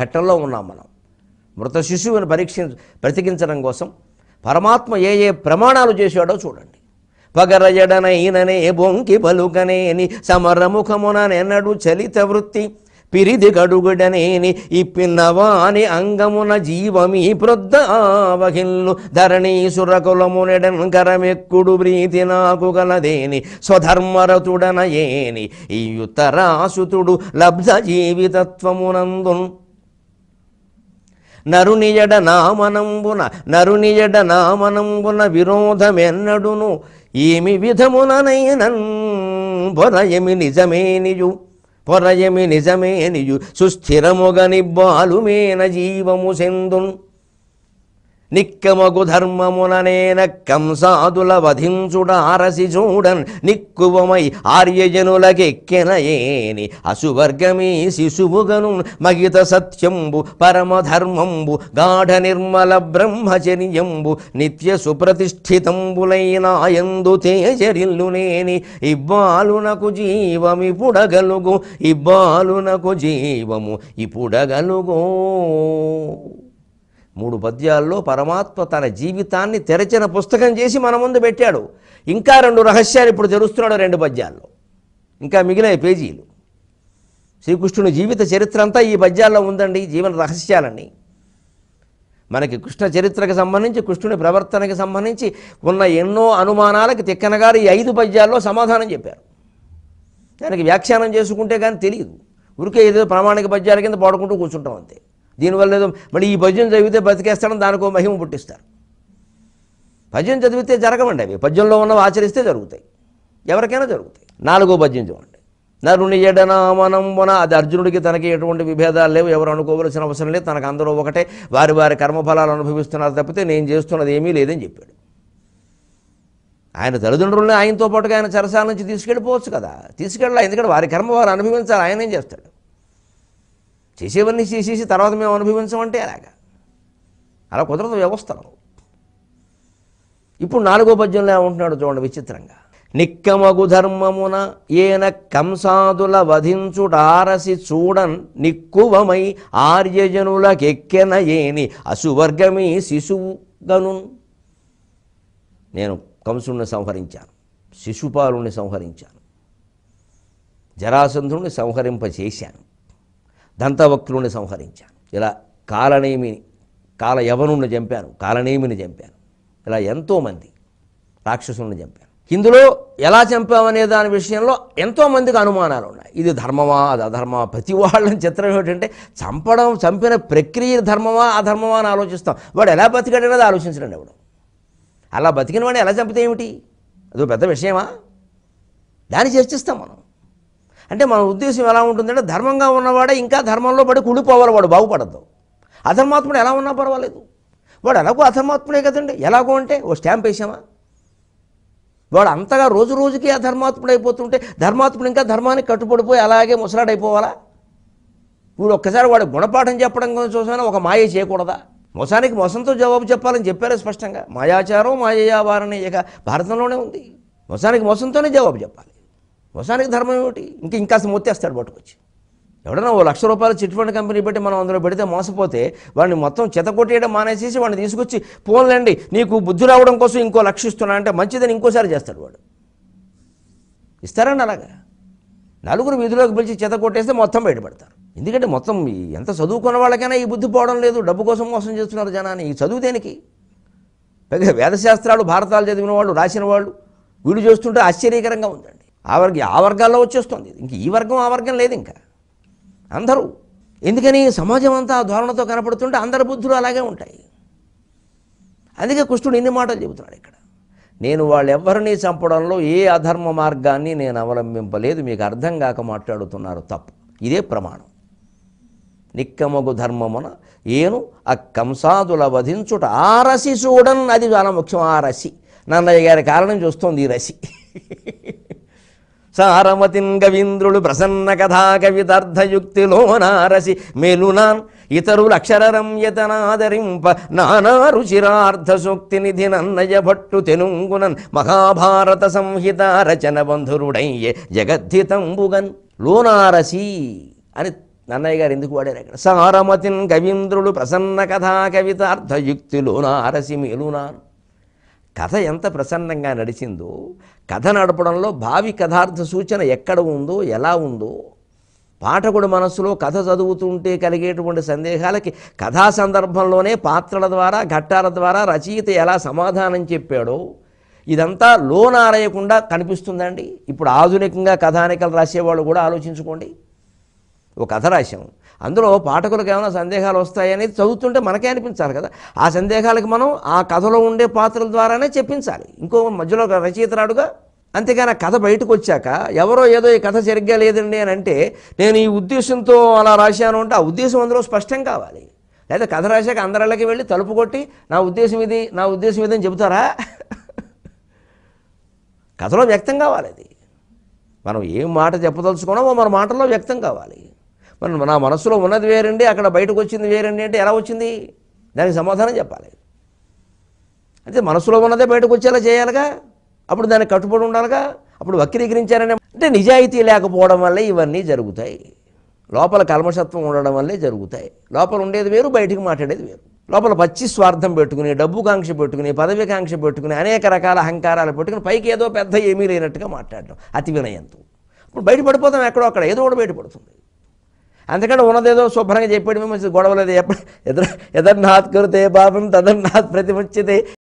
ఘట్టంలో ఉన్నాం మనం మృత శిశువుని పరీక్ష బ్రతికించడం కోసం పరమాత్మ ఏ ఏ ప్రమాణాలు చేశాడో చూడండి పగరజడనైననే బొంకి పలుకనేని సమరముఖముననెన్నడు చలిత వృత్తి పిరిది గడుగుడనేని ఇప్పిన్నవాని అంగమున జీవమీ ప్రొద్ద ఆవహిల్లు ధరణీసురకులమునెడన్ కరమెక్కుడు ప్రీతి నాకు గలదేని స్వధర్మరతుడనయేని ఈ ఉత్తరాసుతుడు లబ్ధ జీవితత్వమునందు నరునియడ నామనంబున నరునియడ నామనంబున విరోధమెన్నడును ఏమి విధముననైనన్ పొరయమి నిజమేనియు పొరయమి నిజమేనియు సుస్థిరముగనిబ్బాలుమేన జీవము సెందున్ నిక్కమగు ధర్మముననేన కంసాదుల వధించుడ అరసి చూడన్ నిక్కువమై ఆర్యజనులకెక్కెనయేని అసువర్గమీ శిశువుగను మగిత సత్యంబు పరమధర్మంబు గాఢ నిర్మల బ్రహ్మచర్యంబు నిత్య సుప్రతిష్ఠితంబులైనాయందు తేజరిల్లునేని ఇబ్బాలునకు పుడగలుగు ఇబ్బాలునకు జీవము ఇపుడగలుగో మూడు పద్యాల్లో పరమాత్మ తన జీవితాన్ని తెరచిన పుస్తకం చేసి మన ముందు పెట్టాడు ఇంకా రెండు రహస్యాలు ఇప్పుడు తెరుస్తున్నాడు రెండు పద్యాల్లో ఇంకా మిగిలిన పేజీలు శ్రీకృష్ణుని జీవిత చరిత్ర అంతా ఈ పద్యాల్లో ఉందండి జీవన రహస్యాలన్నీ మనకి కృష్ణ చరిత్రకు సంబంధించి కృష్ణుని ప్రవర్తనకి సంబంధించి ఉన్న ఎన్నో అనుమానాలకు తిక్కనగారు ఈ ఐదు పద్యాల్లో సమాధానం చెప్పారు దానికి వ్యాఖ్యానం చేసుకుంటే కానీ తెలియదు ఊరికే ఏదో ప్రామాణిక పద్యాల కింద పాడుకుంటూ కూర్చుంటాం అంతే దీనివల్ల ఏదో మళ్ళీ ఈ పద్యం చదివితే బతికేస్తాడని దానికో మహిమ పుట్టిస్తారు పద్యం చదివితే జరగమండి అవి పద్యంలో ఉన్నవి ఆచరిస్తే జరుగుతాయి ఎవరికైనా జరుగుతాయి నాలుగో పద్యం చూడండి నరుని ఎడనామనం మన అది అర్జునుడికి తనకి ఎటువంటి విభేదాలు లేవు ఎవరు అనుకోవలసిన అవసరం లేదు తనకు అందరూ ఒకటే వారి వారి కర్మఫలాలు అనుభవిస్తున్నారు తప్పితే నేను చేస్తున్నది ఏమీ లేదని చెప్పాడు ఆయన తల్లిదండ్రులని ఆయనతో పాటుగా ఆయన చరసాల నుంచి తీసుకెళ్ళిపోవచ్చు కదా తీసుకెళ్ళాలి ఎందుకంటే వారి కర్మ వారు అనుభవించాలి ఆయన ఏం చేస్తాడు చేసేవన్నీ చేసేసి తర్వాత మేము అనుభవించమంటే అలాగా అలా కుదరదు వ్యవస్థలు ఇప్పుడు నాలుగో పద్యంలో ఏమంటున్నాడు చూడండి విచిత్రంగా నిక్కమగు ధర్మమున ఏన కంసాదుల వధించుటారసి చూడన్ నిక్కువమై ఆర్యజనులకెక్కెన ఏని శిశువు శిశువుగను నేను కంసుణ్ణి సంహరించాను శిశుపాలుణ్ణి సంహరించాను జరాసంధుణ్ణి సంహరింపచేశాను దంతవక్రుని సంహరించాను ఇలా కాలనేమిని కాల యవనుణ్ణి చంపాను కాలనేమిని చంపాను ఇలా ఎంతోమంది రాక్షసుని చంపాను ఇందులో ఎలా చంపామనే దాని విషయంలో ఎంతోమందికి అనుమానాలు ఉన్నాయి ఇది ధర్మమా అది అధర్మమా ప్రతి వాళ్ళని చిత్రం ఏమిటంటే చంపడం చంపిన ప్రక్రియ ధర్మమా అధర్మమా అని ఆలోచిస్తాం వాడు ఎలా బతికాడనేది ఆలోచించడం ఎవడు అలా బతికిన వాడిని ఎలా చంపితే ఏమిటి అదో పెద్ద విషయమా దాన్ని చర్చిస్తాం మనం అంటే మన ఉద్దేశం ఎలా ఉంటుందంటే ధర్మంగా ఉన్నవాడే ఇంకా ధర్మంలో పడి కుడిపోవాలి వాడు బాగుపడద్దు అధర్మాత్ముడు ఎలా ఉన్నా పర్వాలేదు వాడు ఎలాగో అధర్మాత్ముడే కదండి ఎలాగో అంటే ఓ స్టాంప్ వేసామా వాడు అంతగా రోజు రోజుకి అధర్మాత్ముడు అయిపోతుంటే ధర్మాత్ముడు ఇంకా ధర్మానికి కట్టుబడిపోయి అలాగే ముసలాడైపోవాలా వీడు ఒక్కసారి వాడు గుణపాఠం చెప్పడం కోసం చూసినా ఒక మాయ చేయకూడదా మోసానికి మోసంతో జవాబు చెప్పాలని చెప్పారు స్పష్టంగా మాయాచారం మాయయావారణ ఇక భారతంలోనే ఉంది మోసానికి మోసంతోనే జవాబు చెప్పాలి మోసానికి ధర్మం ఏమిటి ఇంక ఇంకా మొత్తేస్తాడు పట్టుకొచ్చి ఎవడన్నా ఓ లక్ష రూపాయలు చిట్ ఫండ్ కంపెనీ పెట్టి మనం అందులో పెడితే మోసపోతే వాడిని మొత్తం కొట్టేయడం మానేసేసి వాడిని తీసుకొచ్చి పోన్లండి నీకు బుద్ధి రావడం కోసం ఇంకో లక్షిస్తున్నా అంటే మంచిదని ఇంకోసారి చేస్తాడు వాడు ఇస్తారండి అలాగా నలుగురు వీధిలోకి పిలిచి చెత కొట్టేస్తే మొత్తం బయటపడతారు ఎందుకంటే మొత్తం ఎంత చదువుకున్న వాళ్ళకైనా ఈ బుద్ధి పోవడం లేదు డబ్బు కోసం మోసం చేస్తున్నారు జనాన్ని ఈ చదువు దేనికి పెద్ద వేదశాస్త్రాలు భారతాలు చదివిన వాళ్ళు రాసిన వాళ్ళు వీడు చూస్తుంటే ఆశ్చర్యకరంగా ఉందండి ఆ వర్గ ఆ వర్గాల్లో వచ్చేస్తుంది ఇంక ఈ వర్గం ఆ వర్గం లేదు ఇంకా అందరూ ఎందుకని సమాజం అంతా ధోరణతో కనపడుతుంటే అందరి బుద్ధులు అలాగే ఉంటాయి అందుకే కృష్ణుడు ఇన్ని మాటలు చెబుతున్నాడు ఇక్కడ నేను వాళ్ళెవ్వరినీ చంపడంలో ఏ అధర్మ మార్గాన్ని నేను అవలంబింపలేదు మీకు అర్థం కాక మాట్లాడుతున్నారు తప్పు ఇదే ప్రమాణం నిక్కమగు ధర్మమున ఏను ఆ కంసాదుల వధించుట ఆ రసి చూడన్ అది చాలా ముఖ్యం ఆ రసి నన్నయ్య గారి కారణం చూస్తోంది ఈ రసి సారమతిం గవీంద్రుడు ప్రసన్న కథా కవితార్థయుక్తి లోనారసి మేలునాన్ ఇతరుల అక్షరరమ్యతనాదరింప నానా రుచిరార్థ సూక్తి నిధి నన్నయ భట్టు తెలుంగునన్ మహాభారత సంహిత రచన బంధురుడయ్యే జగద్ధితంబుగన్ లోనారసి అని నన్నయ్య గారు ఎందుకు వాడారు అక్కడ సారమతిన్ గవీంద్రుడు ప్రసన్న కథా కవితార్థయుక్తి లోనారసి మేలునాన్ కథ ఎంత ప్రసన్నంగా నడిచిందో కథ నడపడంలో భావి కథార్థ సూచన ఎక్కడ ఉందో ఎలా ఉందో పాఠకుడు మనస్సులో కథ చదువుతుంటే కలిగేటువంటి సందేహాలకి కథా సందర్భంలోనే పాత్రల ద్వారా ఘట్టాల ద్వారా రచయిత ఎలా సమాధానం చెప్పాడో ఇదంతా లోనారయకుండా కనిపిస్తుందండి ఇప్పుడు ఆధునికంగా కథానికలు రాసేవాళ్ళు కూడా ఆలోచించుకోండి ఒక కథ రాశాము అందులో పాఠకులకు ఏమైనా సందేహాలు వస్తాయని చదువుతుంటే మనకే అనిపించాలి కదా ఆ సందేహాలకు మనం ఆ కథలో ఉండే పాత్రల ద్వారానే చెప్పించాలి ఇంకో మధ్యలో రచయిత రాడుగా అంతేకాని కథ బయటకు వచ్చాక ఎవరో ఏదో ఈ కథ సరిగ్గా లేదండి అని అంటే నేను ఈ ఉద్దేశంతో అలా రాశాను అంటే ఆ ఉద్దేశం అందులో స్పష్టం కావాలి లేదా కథ రాశాక అందరిళ్ళకి వెళ్ళి తలుపు కొట్టి నా ఉద్దేశం ఇది నా ఉద్దేశం ఇది అని చెబుతారా కథలో వ్యక్తం కావాలి అది మనం ఏం మాట చెప్పదలుచుకున్నామో మన మాటల్లో వ్యక్తం కావాలి మనం నా మనసులో ఉన్నది వేరండి అక్కడ బయటకు వచ్చింది వేరండి అంటే ఎలా వచ్చింది దానికి సమాధానం చెప్పాలి అంటే మనసులో ఉన్నదే బయటకు వచ్చేలా చేయాలిగా అప్పుడు దానికి కట్టుబడి ఉండాలిగా అప్పుడు వక్రీకరించారని అంటే నిజాయితీ లేకపోవడం వల్లే ఇవన్నీ జరుగుతాయి లోపల కల్మషత్వం ఉండడం వల్లే జరుగుతాయి లోపల ఉండేది వేరు బయటికి మాట్లాడేది వేరు లోపల పచ్చి స్వార్థం పెట్టుకుని డబ్బు కాంక్ష పెట్టుకుని పదవి కాంక్ష పెట్టుకుని అనేక రకాల అహంకారాలు పెట్టుకుని పైకి ఏదో పెద్ద ఏమీ లేనట్టుగా మాట్లాడడం అతి వినయంతో ఇప్పుడు బయటపడిపోతాం ఎక్కడో అక్కడ ఏదో కూడా బయటపడుతుంది అందుకంటే ఉన్నదేదో శుభ్రంగా చెప్పేయడమే మంచిది గొడవలేదు ఎప్పుడు ఎదురు ఎదర్నాథ్ కృతే పాపం తదర్నాథ్ ప్రతిముచ్యతే